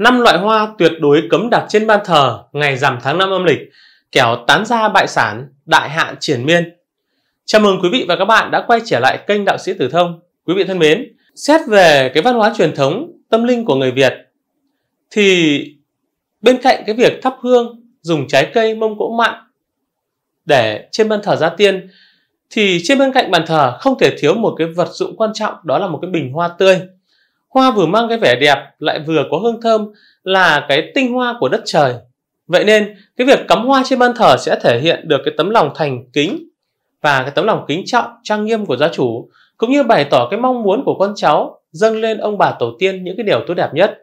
năm loại hoa tuyệt đối cấm đặt trên ban thờ ngày rằm tháng 5 âm lịch, kẻo tán ra bại sản, đại hạn triển miên. Chào mừng quý vị và các bạn đã quay trở lại kênh Đạo sĩ Tử Thông. Quý vị thân mến, xét về cái văn hóa truyền thống tâm linh của người Việt thì bên cạnh cái việc thắp hương, dùng trái cây mông cỗ mặn để trên ban thờ gia tiên thì trên bên cạnh bàn thờ không thể thiếu một cái vật dụng quan trọng đó là một cái bình hoa tươi hoa vừa mang cái vẻ đẹp lại vừa có hương thơm là cái tinh hoa của đất trời vậy nên cái việc cắm hoa trên ban thờ sẽ thể hiện được cái tấm lòng thành kính và cái tấm lòng kính trọng trang nghiêm của gia chủ cũng như bày tỏ cái mong muốn của con cháu dâng lên ông bà tổ tiên những cái điều tốt đẹp nhất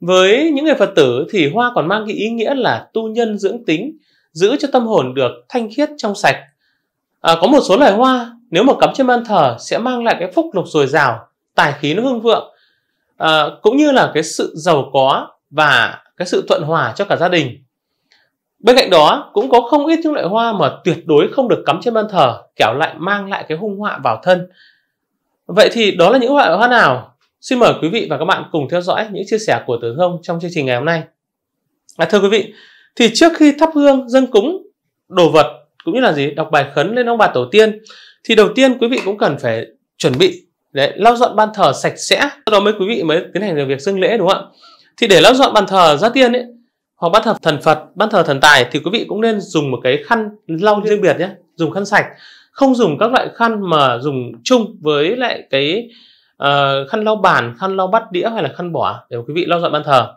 với những người phật tử thì hoa còn mang cái ý nghĩa là tu nhân dưỡng tính giữ cho tâm hồn được thanh khiết trong sạch à, có một số loài hoa nếu mà cắm trên ban thờ sẽ mang lại cái phúc lộc dồi dào tài khí nó hưng vượng Ờ, cũng như là cái sự giàu có và cái sự thuận hòa cho cả gia đình bên cạnh đó cũng có không ít những loại hoa mà tuyệt đối không được cắm trên bàn thờ kẻo lại mang lại cái hung họa vào thân vậy thì đó là những loại hoa nào xin mời quý vị và các bạn cùng theo dõi những chia sẻ của tướng thông trong chương trình ngày hôm nay à, thưa quý vị thì trước khi thắp hương dân cúng đồ vật cũng như là gì đọc bài khấn lên ông bà tổ tiên thì đầu tiên quý vị cũng cần phải chuẩn bị để lau dọn bàn thờ sạch sẽ sau đó mới quý vị mới tiến hành được việc dâng lễ đúng không ạ thì để lau dọn bàn thờ gia tiên ấy hoặc ban thờ thần phật ban thờ thần tài thì quý vị cũng nên dùng một cái khăn lau riêng biệt nhé dùng khăn sạch không dùng các loại khăn mà dùng chung với lại cái uh, khăn lau bàn khăn lau bát đĩa hay là khăn bỏ để quý vị lau dọn bàn thờ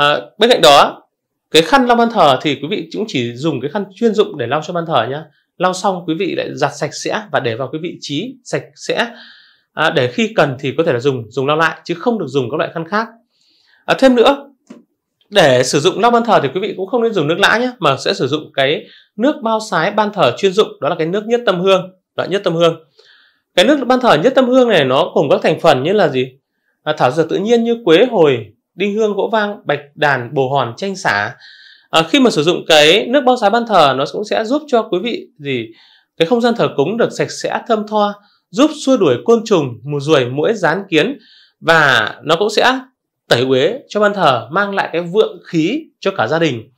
uh, bên cạnh đó cái khăn lau bàn thờ thì quý vị cũng chỉ dùng cái khăn chuyên dụng để lau cho bàn thờ nhé lau xong quý vị lại giặt sạch sẽ và để vào cái vị trí sạch sẽ à, để khi cần thì có thể là dùng dùng lau lại chứ không được dùng các loại khăn khác à, thêm nữa để sử dụng lau ban thờ thì quý vị cũng không nên dùng nước lã nhé mà sẽ sử dụng cái nước bao sái ban thờ chuyên dụng đó là cái nước nhất tâm hương loại nhất tâm hương cái nước ban thờ nhất tâm hương này nó gồm các thành phần như là gì à, thảo dược tự nhiên như quế hồi đinh hương gỗ vang bạch đàn bồ hòn chanh xả à, khi mà sử dụng cái nước bao sái ban thờ nó cũng sẽ giúp cho quý vị gì cái không gian thờ cúng được sạch sẽ thơm tho giúp xua đuổi côn trùng, mù ruồi, muỗi, rán kiến và nó cũng sẽ tẩy uế cho ban thờ mang lại cái vượng khí cho cả gia đình.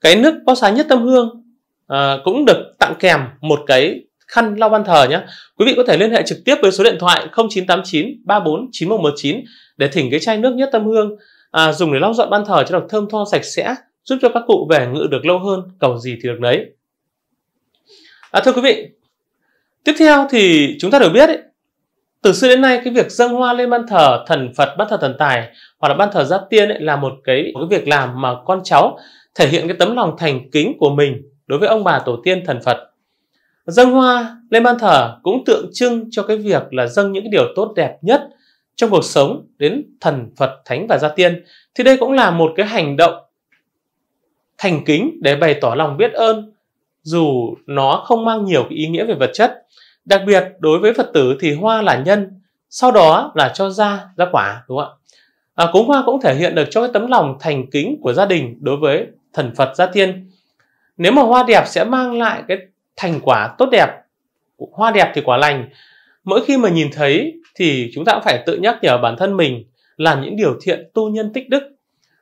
Cái nước bao xá nhất tâm hương à, cũng được tặng kèm một cái khăn lau ban thờ nhé. Quý vị có thể liên hệ trực tiếp với số điện thoại 0989 34 9119 để thỉnh cái chai nước nhất tâm hương à, dùng để lau dọn ban thờ cho được thơm tho sạch sẽ giúp cho các cụ về ngự được lâu hơn cầu gì thì được đấy. À, thưa quý vị, Tiếp theo thì chúng ta đều biết ấy, từ xưa đến nay cái việc dâng hoa lên ban thờ thần Phật, ban thờ thần tài hoặc là ban thờ gia tiên ấy, là một cái một cái việc làm mà con cháu thể hiện cái tấm lòng thành kính của mình đối với ông bà tổ tiên thần Phật. Dâng hoa lên ban thờ cũng tượng trưng cho cái việc là dâng những cái điều tốt đẹp nhất trong cuộc sống đến thần Phật, thánh và gia tiên. Thì đây cũng là một cái hành động thành kính để bày tỏ lòng biết ơn dù nó không mang nhiều cái ý nghĩa về vật chất. Đặc biệt đối với Phật tử thì hoa là nhân, sau đó là cho ra ra quả đúng không ạ? À, cúng hoa cũng thể hiện được cho cái tấm lòng thành kính của gia đình đối với thần Phật gia tiên. Nếu mà hoa đẹp sẽ mang lại cái thành quả tốt đẹp, hoa đẹp thì quả lành. Mỗi khi mà nhìn thấy thì chúng ta cũng phải tự nhắc nhở bản thân mình làm những điều thiện tu nhân tích đức.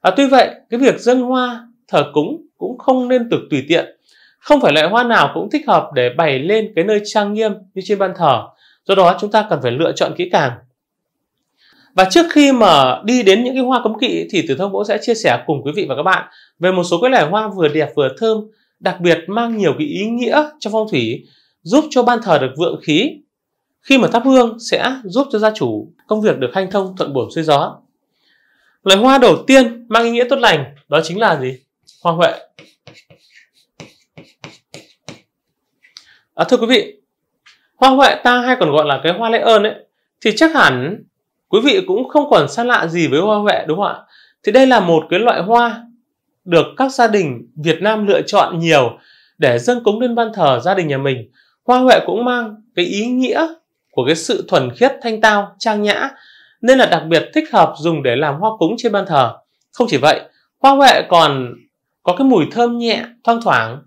À, tuy vậy, cái việc dân hoa thờ cúng cũng không nên được tùy tiện không phải loại hoa nào cũng thích hợp để bày lên cái nơi trang nghiêm như trên ban thờ, do đó chúng ta cần phải lựa chọn kỹ càng. Và trước khi mà đi đến những cái hoa cấm kỵ thì Tử Thông Vũ sẽ chia sẻ cùng quý vị và các bạn về một số cái loại hoa vừa đẹp vừa thơm, đặc biệt mang nhiều cái ý nghĩa trong phong thủy, giúp cho ban thờ được vượng khí. Khi mà thắp hương sẽ giúp cho gia chủ công việc được hanh thông thuận buồm xuôi gió. Loại hoa đầu tiên mang ý nghĩa tốt lành đó chính là gì? Hoa huệ. à, thưa quý vị hoa huệ ta hay còn gọi là cái hoa lễ ơn ấy thì chắc hẳn quý vị cũng không còn xa lạ gì với hoa huệ đúng không ạ thì đây là một cái loại hoa được các gia đình Việt Nam lựa chọn nhiều để dâng cúng lên ban thờ gia đình nhà mình. Hoa huệ cũng mang cái ý nghĩa của cái sự thuần khiết thanh tao, trang nhã nên là đặc biệt thích hợp dùng để làm hoa cúng trên ban thờ. Không chỉ vậy, hoa huệ còn có cái mùi thơm nhẹ thoang thoảng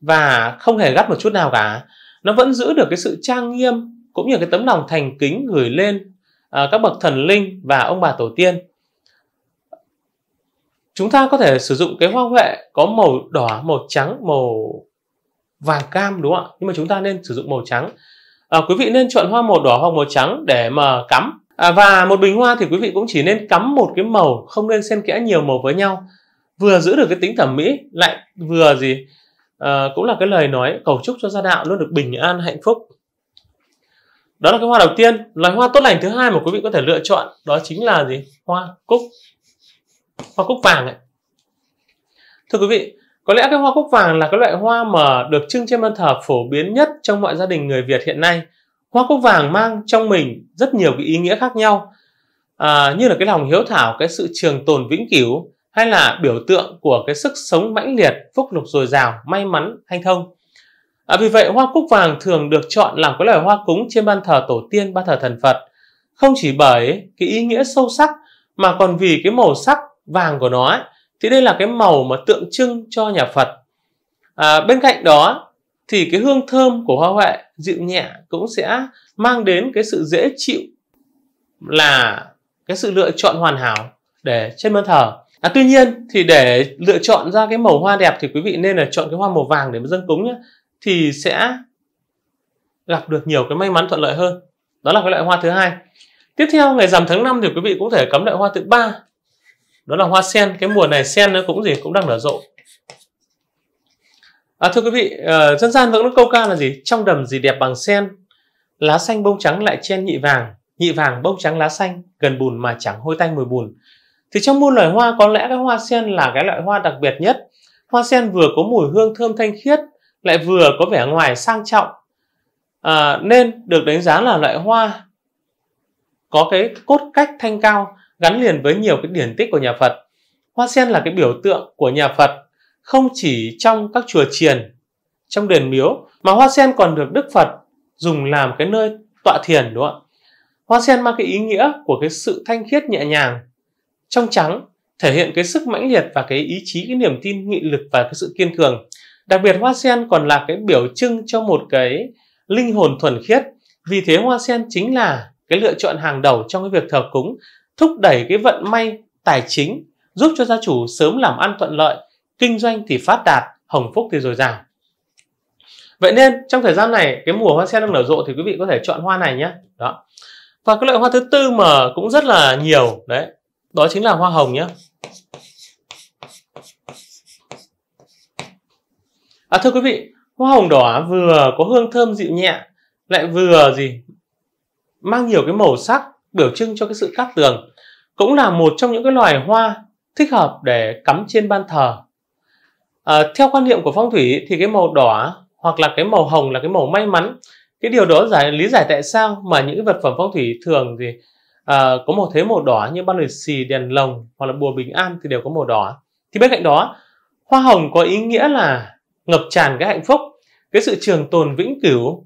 và không hề gắt một chút nào cả nó vẫn giữ được cái sự trang nghiêm cũng như cái tấm lòng thành kính gửi lên à, các bậc thần linh và ông bà tổ tiên chúng ta có thể sử dụng cái hoa huệ có màu đỏ màu trắng màu vàng cam đúng không ạ nhưng mà chúng ta nên sử dụng màu trắng à, quý vị nên chọn hoa màu đỏ hoặc màu trắng để mà cắm à, và một bình hoa thì quý vị cũng chỉ nên cắm một cái màu không nên xen kẽ nhiều màu với nhau vừa giữ được cái tính thẩm mỹ lại vừa gì à, cũng là cái lời nói cầu chúc cho gia đạo luôn được bình an hạnh phúc đó là cái hoa đầu tiên loài hoa tốt lành thứ hai mà quý vị có thể lựa chọn đó chính là gì hoa cúc hoa cúc vàng ấy. thưa quý vị có lẽ cái hoa cúc vàng là cái loại hoa mà được trưng trên bàn thờ phổ biến nhất trong mọi gia đình người việt hiện nay hoa cúc vàng mang trong mình rất nhiều cái ý nghĩa khác nhau à, như là cái lòng hiếu thảo cái sự trường tồn vĩnh cửu hay là biểu tượng của cái sức sống mãnh liệt, phúc lục dồi dào, may mắn, hanh thông. À, vì vậy, hoa cúc vàng thường được chọn làm cái loài hoa cúng trên ban thờ tổ tiên, ban thờ thần Phật. Không chỉ bởi cái ý nghĩa sâu sắc mà còn vì cái màu sắc vàng của nó ấy, thì đây là cái màu mà tượng trưng cho nhà Phật. À, bên cạnh đó thì cái hương thơm của hoa huệ dịu nhẹ cũng sẽ mang đến cái sự dễ chịu là cái sự lựa chọn hoàn hảo để trên ban thờ. À, tuy nhiên thì để lựa chọn ra cái màu hoa đẹp thì quý vị nên là chọn cái hoa màu vàng để mà dâng cúng nhé thì sẽ gặp được nhiều cái may mắn thuận lợi hơn đó là cái loại hoa thứ hai tiếp theo ngày rằm tháng 5 thì quý vị cũng thể cấm loại hoa thứ ba đó là hoa sen cái mùa này sen nó cũng gì cũng đang nở rộ à, thưa quý vị uh, dân gian vẫn có câu ca là gì trong đầm gì đẹp bằng sen lá xanh bông trắng lại chen nhị vàng nhị vàng bông trắng lá xanh gần bùn mà chẳng hôi tanh mùi bùn thì trong muôn loài hoa có lẽ cái hoa sen là cái loại hoa đặc biệt nhất hoa sen vừa có mùi hương thơm thanh khiết lại vừa có vẻ ngoài sang trọng à, nên được đánh giá là loại hoa có cái cốt cách thanh cao gắn liền với nhiều cái điển tích của nhà Phật. Hoa sen là cái biểu tượng của nhà Phật không chỉ trong các chùa chiền, trong đền miếu mà hoa sen còn được Đức Phật dùng làm cái nơi tọa thiền đúng không ạ? Hoa sen mang cái ý nghĩa của cái sự thanh khiết nhẹ nhàng, trong trắng thể hiện cái sức mãnh liệt và cái ý chí cái niềm tin nghị lực và cái sự kiên cường đặc biệt hoa sen còn là cái biểu trưng cho một cái linh hồn thuần khiết vì thế hoa sen chính là cái lựa chọn hàng đầu trong cái việc thờ cúng thúc đẩy cái vận may tài chính giúp cho gia chủ sớm làm ăn thuận lợi kinh doanh thì phát đạt hồng phúc thì dồi dào vậy nên trong thời gian này cái mùa hoa sen đang nở rộ thì quý vị có thể chọn hoa này nhé đó và cái loại hoa thứ tư mà cũng rất là nhiều đấy đó chính là hoa hồng nhé à, thưa quý vị hoa hồng đỏ vừa có hương thơm dịu nhẹ lại vừa gì mang nhiều cái màu sắc biểu trưng cho cái sự cát tường cũng là một trong những cái loài hoa thích hợp để cắm trên ban thờ à, theo quan niệm của phong thủy thì cái màu đỏ hoặc là cái màu hồng là cái màu may mắn cái điều đó giải lý giải tại sao mà những vật phẩm phong thủy thường gì à, có màu thế màu đỏ như ban lì xì đèn lồng hoặc là bùa bình an thì đều có màu đỏ thì bên cạnh đó hoa hồng có ý nghĩa là ngập tràn cái hạnh phúc cái sự trường tồn vĩnh cửu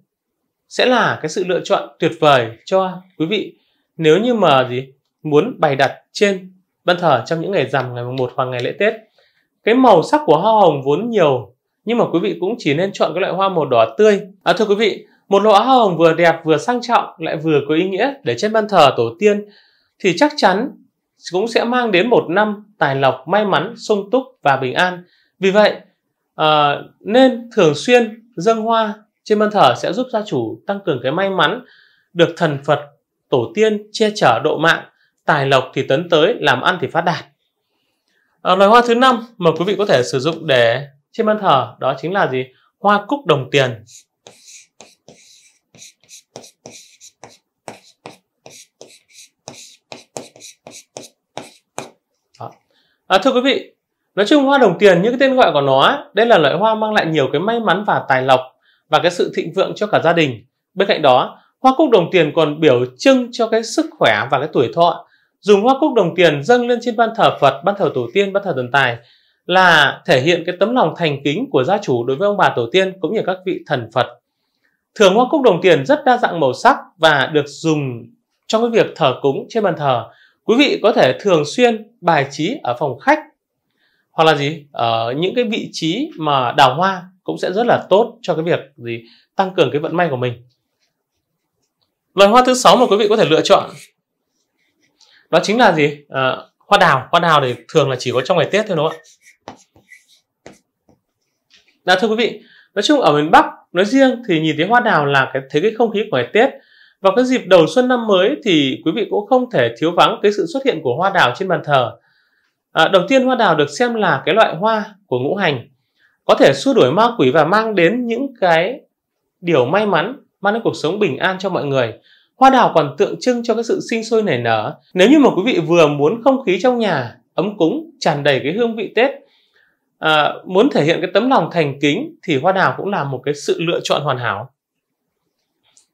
sẽ là cái sự lựa chọn tuyệt vời cho quý vị nếu như mà gì muốn bày đặt trên ban thờ trong những ngày rằm ngày mùng một hoặc ngày lễ Tết. Cái màu sắc của hoa hồng vốn nhiều nhưng mà quý vị cũng chỉ nên chọn các loại hoa màu đỏ tươi. À thưa quý vị, một lỗ áo hồng vừa đẹp vừa sang trọng lại vừa có ý nghĩa để trên ban thờ tổ tiên thì chắc chắn cũng sẽ mang đến một năm tài lộc may mắn sung túc và bình an vì vậy à, nên thường xuyên dâng hoa trên ban thờ sẽ giúp gia chủ tăng cường cái may mắn được thần phật tổ tiên che chở độ mạng tài lộc thì tấn tới làm ăn thì phát đạt à, loài hoa thứ năm mà quý vị có thể sử dụng để trên ban thờ đó chính là gì hoa cúc đồng tiền À, thưa quý vị, nói chung hoa đồng tiền như cái tên gọi của nó, đây là loại hoa mang lại nhiều cái may mắn và tài lộc và cái sự thịnh vượng cho cả gia đình. Bên cạnh đó, hoa cúc đồng tiền còn biểu trưng cho cái sức khỏe và cái tuổi thọ. Dùng hoa cúc đồng tiền dâng lên trên ban thờ Phật, ban thờ tổ tiên, ban thờ thần tài là thể hiện cái tấm lòng thành kính của gia chủ đối với ông bà tổ tiên cũng như các vị thần Phật. Thường hoa cúc đồng tiền rất đa dạng màu sắc và được dùng trong cái việc thờ cúng trên bàn thờ quý vị có thể thường xuyên bài trí ở phòng khách hoặc là gì ở những cái vị trí mà đào hoa cũng sẽ rất là tốt cho cái việc gì tăng cường cái vận may của mình loài hoa thứ sáu mà quý vị có thể lựa chọn đó chính là gì à, hoa đào hoa đào thì thường là chỉ có trong ngày tết thôi đúng không ạ nào dạ, thưa quý vị nói chung ở miền bắc nói riêng thì nhìn thấy hoa đào là cái thấy cái không khí của ngày tết vào cái dịp đầu xuân năm mới thì quý vị cũng không thể thiếu vắng cái sự xuất hiện của hoa đào trên bàn thờ. À, đầu tiên hoa đào được xem là cái loại hoa của ngũ hành, có thể xua đuổi ma quỷ và mang đến những cái điều may mắn, mang đến cuộc sống bình an cho mọi người. Hoa đào còn tượng trưng cho cái sự sinh sôi nảy nở. Nếu như mà quý vị vừa muốn không khí trong nhà ấm cúng, tràn đầy cái hương vị Tết, à, muốn thể hiện cái tấm lòng thành kính thì hoa đào cũng là một cái sự lựa chọn hoàn hảo.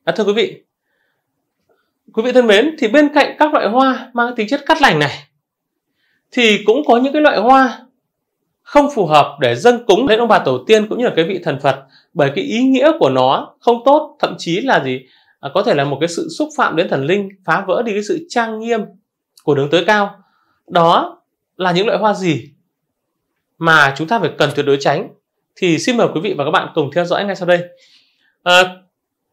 À, thưa quý vị, quý vị thân mến thì bên cạnh các loại hoa mang tính chất cắt lành này thì cũng có những cái loại hoa không phù hợp để dâng cúng lên ông bà tổ tiên cũng như là cái vị thần Phật bởi cái ý nghĩa của nó không tốt thậm chí là gì à, có thể là một cái sự xúc phạm đến thần linh phá vỡ đi cái sự trang nghiêm của đường tới cao đó là những loại hoa gì mà chúng ta phải cần tuyệt đối tránh thì xin mời quý vị và các bạn cùng theo dõi ngay sau đây à,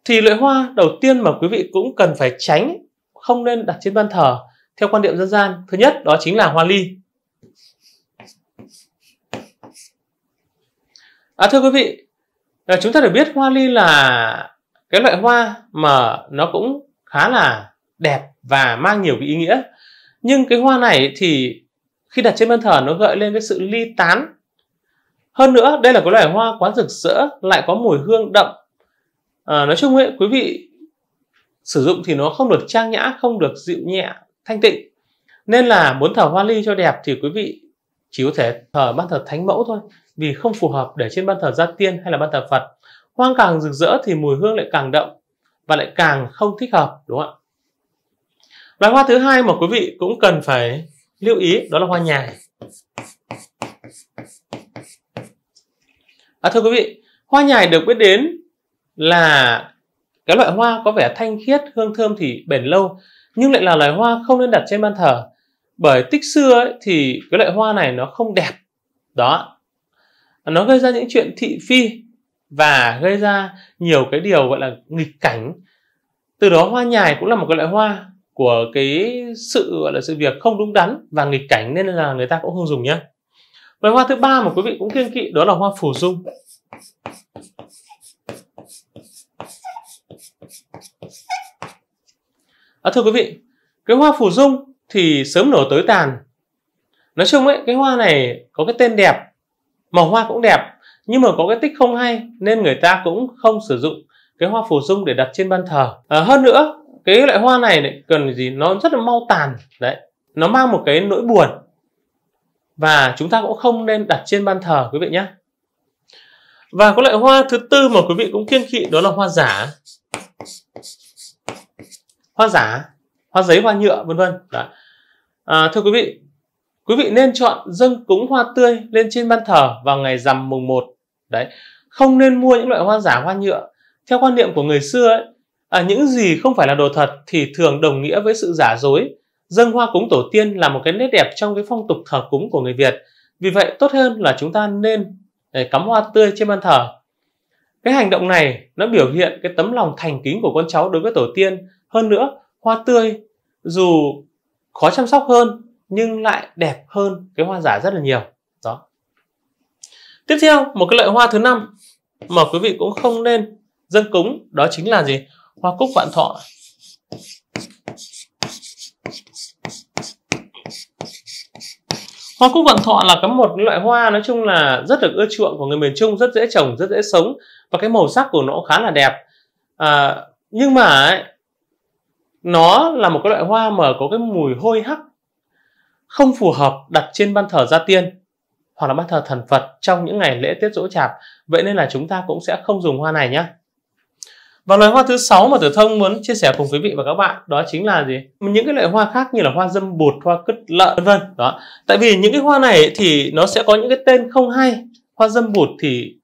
thì loại hoa đầu tiên mà quý vị cũng cần phải tránh không nên đặt trên ban thờ theo quan niệm dân gian thứ nhất đó chính là hoa ly à, thưa quý vị à, chúng ta được biết hoa ly là cái loại hoa mà nó cũng khá là đẹp và mang nhiều cái ý nghĩa nhưng cái hoa này thì khi đặt trên ban thờ nó gợi lên cái sự ly tán hơn nữa đây là cái loại hoa quá rực rỡ lại có mùi hương đậm à, nói chung ấy quý vị sử dụng thì nó không được trang nhã không được dịu nhẹ thanh tịnh nên là muốn thờ hoa ly cho đẹp thì quý vị chỉ có thể thờ ban thờ thánh mẫu thôi vì không phù hợp để trên ban thờ gia tiên hay là ban thờ phật hoang càng rực rỡ thì mùi hương lại càng đậm và lại càng không thích hợp đúng không ạ loài hoa thứ hai mà quý vị cũng cần phải lưu ý đó là hoa nhài à, thưa quý vị hoa nhài được biết đến là cái loại hoa có vẻ thanh khiết, hương thơm thì bền lâu nhưng lại là loài hoa không nên đặt trên ban thờ bởi tích xưa ấy, thì cái loại hoa này nó không đẹp đó nó gây ra những chuyện thị phi và gây ra nhiều cái điều gọi là nghịch cảnh từ đó hoa nhài cũng là một cái loại hoa của cái sự gọi là sự việc không đúng đắn và nghịch cảnh nên là người ta cũng không dùng nhé Loại hoa thứ ba mà quý vị cũng kiêng kỵ đó là hoa phù dung À, thưa quý vị, cái hoa phù dung thì sớm nở tối tàn. Nói chung ấy, cái hoa này có cái tên đẹp, màu hoa cũng đẹp, nhưng mà có cái tích không hay nên người ta cũng không sử dụng cái hoa phù dung để đặt trên ban thờ. À, hơn nữa, cái loại hoa này lại cần gì nó rất là mau tàn đấy. Nó mang một cái nỗi buồn và chúng ta cũng không nên đặt trên ban thờ quý vị nhé. Và có loại hoa thứ tư mà quý vị cũng kiên kỵ đó là hoa giả hoa giả hoa giấy hoa nhựa vân vân à, thưa quý vị quý vị nên chọn dâng cúng hoa tươi lên trên ban thờ vào ngày rằm mùng 1 đấy không nên mua những loại hoa giả hoa nhựa theo quan niệm của người xưa ấy, à, những gì không phải là đồ thật thì thường đồng nghĩa với sự giả dối dâng hoa cúng tổ tiên là một cái nét đẹp trong cái phong tục thờ cúng của người việt vì vậy tốt hơn là chúng ta nên để à, cắm hoa tươi trên ban thờ cái hành động này nó biểu hiện cái tấm lòng thành kính của con cháu đối với tổ tiên hơn nữa, hoa tươi dù khó chăm sóc hơn nhưng lại đẹp hơn cái hoa giả rất là nhiều. Đó. Tiếp theo, một cái loại hoa thứ năm mà quý vị cũng không nên dâng cúng đó chính là gì? Hoa cúc vạn thọ. Hoa cúc vạn thọ là có một loại hoa nói chung là rất được ưa chuộng của người miền Trung, rất dễ trồng, rất dễ sống và cái màu sắc của nó cũng khá là đẹp. À, nhưng mà ấy, nó là một cái loại hoa mà có cái mùi hôi hắc không phù hợp đặt trên ban thờ gia tiên hoặc là ban thờ thần Phật trong những ngày lễ Tết Dỗ Chạp. Vậy nên là chúng ta cũng sẽ không dùng hoa này nhé. Và loại hoa thứ sáu mà Tử Thông muốn chia sẻ cùng quý vị và các bạn đó chính là gì? Những cái loại hoa khác như là hoa dâm bụt, hoa cứt lợn vân vân. Đó. Tại vì những cái hoa này thì nó sẽ có những cái tên không hay. Hoa dâm bụt thì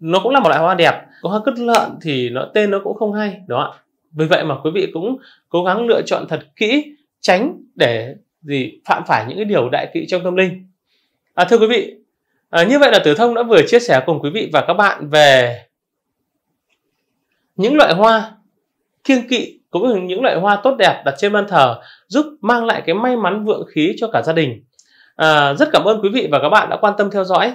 nó cũng là một loại hoa đẹp, có hoa cứt lợn thì nó tên nó cũng không hay, đó ạ vì vậy mà quý vị cũng cố gắng lựa chọn thật kỹ tránh để gì phạm phải những cái điều đại kỵ trong tâm linh à, thưa quý vị à, như vậy là tử thông đã vừa chia sẻ cùng quý vị và các bạn về những loại hoa kiêng kỵ cũng như những loại hoa tốt đẹp đặt trên ban thờ giúp mang lại cái may mắn vượng khí cho cả gia đình à, rất cảm ơn quý vị và các bạn đã quan tâm theo dõi